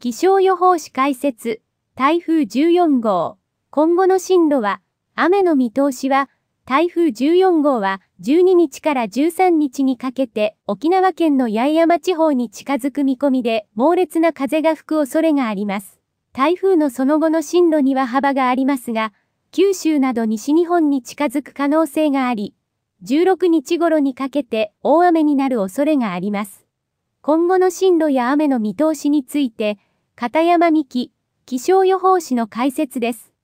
気象予報士解説、台風14号、今後の進路は、雨の見通しは、台風14号は12日から13日にかけて沖縄県の八重山地方に近づく見込みで猛烈な風が吹く恐れがあります。台風のその後の進路には幅がありますが、九州など西日本に近づく可能性があり、16日頃にかけて大雨になる恐れがあります。今後の進路や雨の見通しについて、片山美希、気象予報士の解説です。